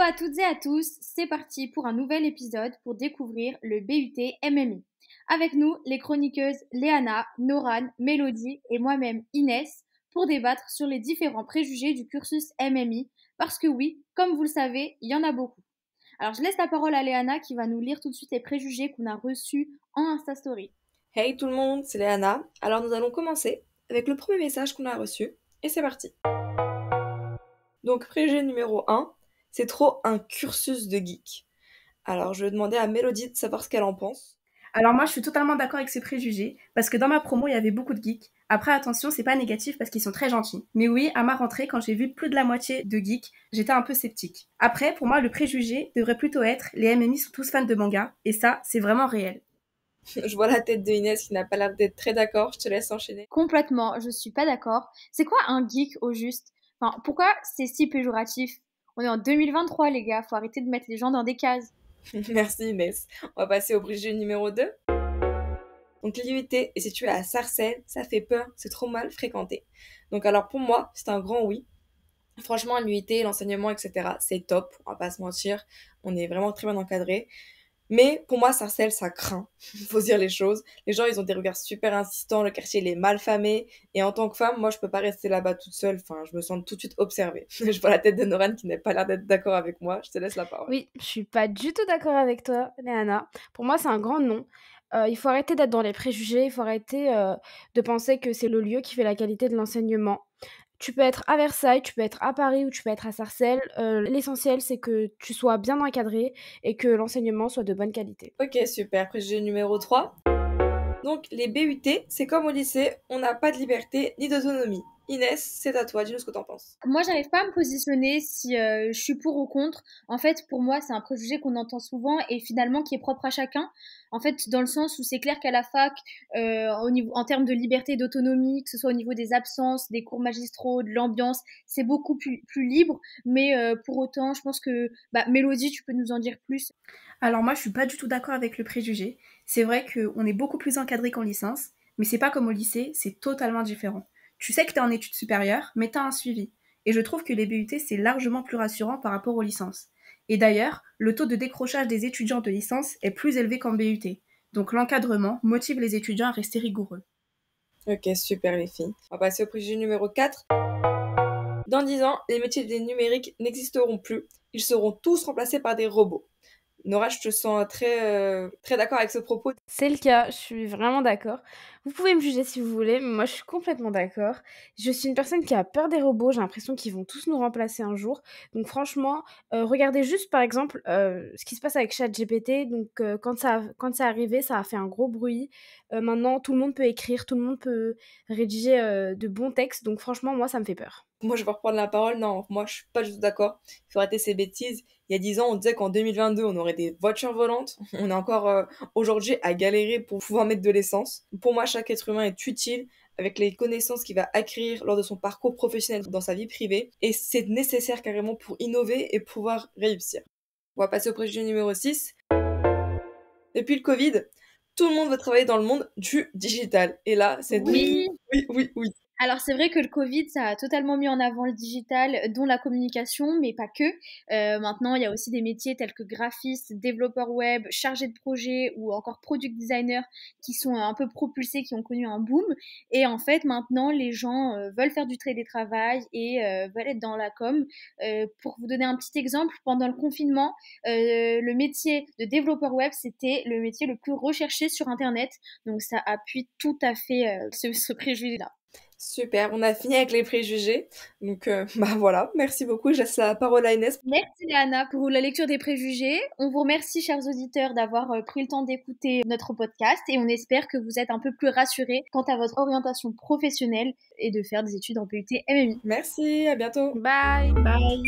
Hello à toutes et à tous, c'est parti pour un nouvel épisode pour découvrir le BUT MMI. Avec nous, les chroniqueuses Léana, Noran, Mélodie et moi-même Inès pour débattre sur les différents préjugés du cursus MMI, parce que oui, comme vous le savez, il y en a beaucoup. Alors je laisse la parole à Léana qui va nous lire tout de suite les préjugés qu'on a reçus en Insta Story. Hey tout le monde, c'est Léana. Alors nous allons commencer avec le premier message qu'on a reçu, et c'est parti. Donc préjugé numéro 1, c'est trop un cursus de geek. Alors je vais demander à Mélodie de savoir ce qu'elle en pense. Alors moi je suis totalement d'accord avec ce préjugés, parce que dans ma promo il y avait beaucoup de geeks. Après attention, c'est pas négatif parce qu'ils sont très gentils. Mais oui, à ma rentrée, quand j'ai vu plus de la moitié de geeks, j'étais un peu sceptique. Après, pour moi, le préjugé devrait plutôt être les MMI sont tous fans de manga, et ça, c'est vraiment réel. Je vois la tête de Inès qui n'a pas l'air d'être très d'accord, je te laisse enchaîner. Complètement, je suis pas d'accord. C'est quoi un geek au juste Enfin, pourquoi c'est si péjoratif on est en 2023, les gars. Faut arrêter de mettre les gens dans des cases. Merci Inès. On va passer au budget numéro 2. Donc l'UIT est située à Sarcelles, ça fait peur, c'est trop mal fréquenté. Donc alors pour moi, c'est un grand oui. Franchement, l'UIT, l'enseignement, etc., c'est top, on va pas se mentir, on est vraiment très bien encadré. Mais pour moi, ça Sarcelles, ça craint. il Faut dire les choses. Les gens, ils ont des regards super insistants. Le quartier, il est mal famé. Et en tant que femme, moi, je peux pas rester là-bas toute seule. Enfin, je me sens tout de suite observée. je vois la tête de Noran qui n'a pas l'air d'être d'accord avec moi. Je te laisse la parole. Oui, je suis pas du tout d'accord avec toi, Léana. Pour moi, c'est un grand nom euh, il faut arrêter d'être dans les préjugés, il faut arrêter euh, de penser que c'est le lieu qui fait la qualité de l'enseignement. Tu peux être à Versailles, tu peux être à Paris ou tu peux être à Sarcelles. Euh, l'essentiel, c'est que tu sois bien encadré et que l'enseignement soit de bonne qualité. Ok, super. Projet numéro 3. Donc les BUT, c'est comme au lycée, on n'a pas de liberté ni d'autonomie. Inès, c'est à toi, dis-nous ce que t'en penses. Moi, j'arrive pas à me positionner si euh, je suis pour ou contre. En fait, pour moi, c'est un préjugé qu'on entend souvent et finalement qui est propre à chacun. En fait, dans le sens où c'est clair qu'à la fac, euh, en termes de liberté et d'autonomie, que ce soit au niveau des absences, des cours magistraux, de l'ambiance, c'est beaucoup plus, libre. Mais euh, pour autant, je pense que bah, Mélodie, tu peux nous en dire plus. Alors moi, je suis pas du tout d'accord avec le préjugé c'est vrai qu'on est beaucoup plus encadré qu'en licence, mais c'est pas comme au lycée, c'est totalement différent. Tu sais que t'es en études supérieures, mais t'as un suivi. Et je trouve que les BUT, c'est largement plus rassurant par rapport aux licences. Et d'ailleurs, le taux de décrochage des étudiants de licence est plus élevé qu'en BUT. Donc l'encadrement motive les étudiants à rester rigoureux. Ok, super les filles. On va passer au projet numéro 4. Dans 10 ans, les métiers des numériques n'existeront plus. Ils seront tous remplacés par des robots. Nora, je te sens très, euh, très d'accord avec ce propos. C'est le cas, je suis vraiment d'accord. Vous pouvez me juger si vous voulez, mais moi je suis complètement d'accord. Je suis une personne qui a peur des robots, j'ai l'impression qu'ils vont tous nous remplacer un jour. Donc franchement, euh, regardez juste par exemple euh, ce qui se passe avec ChatGPT. Donc quand ça, quand ça arrivé, ça a fait un gros bruit. maintenant, tout le monde peut écrire, tout le monde peut rédiger de bons textes. Donc franchement, moi ça me fait peur moi je vais reprendre la parole, non, moi je suis pas du tout d'accord. Il faut arrêter ces bêtises. Il y a 10 ans, on disait qu'en 2022, on aurait des voitures volantes. On est encore euh, aujourd'hui à galérer pour pouvoir mettre de l'essence. Pour moi, chaque être humain est utile avec les connaissances qu'il va acquérir lors de son parcours professionnel dans sa vie privée. Et c'est nécessaire carrément pour innover et pouvoir réussir. On va passer au préjugé numéro 6. Depuis le Covid, tout le monde veut travailler dans le monde du digital. Et là, c'est... Oui. oui, oui, oui. Alors c'est vrai que le Covid, ça a totalement mis en avant le digital, dont la communication, mais pas que. Euh, maintenant, il y a aussi des métiers tels que graphiste, développeur web, chargé de projet ou encore product designer qui sont un peu propulsés, qui ont connu un boom. Et en fait, maintenant, les gens euh, veulent faire du travail et euh, veulent être dans la com. Euh, pour vous donner un petit exemple, pendant le confinement, le métier de développeur web, c'était le métier le plus recherché sur Internet. Donc ça appuie tout à fait ce, ce là Super, on a fini avec les préjugés. Donc, euh, bah voilà, merci beaucoup. Je la parole à Inès. Merci Léana pour la lecture des préjugés. On vous remercie, chers auditeurs, d'avoir euh, pris le temps d'écouter notre podcast et on espère que vous êtes un peu plus rassurés quant à votre orientation professionnelle et de faire des études en PUT MMI. Merci, à bientôt. Bye. Bye.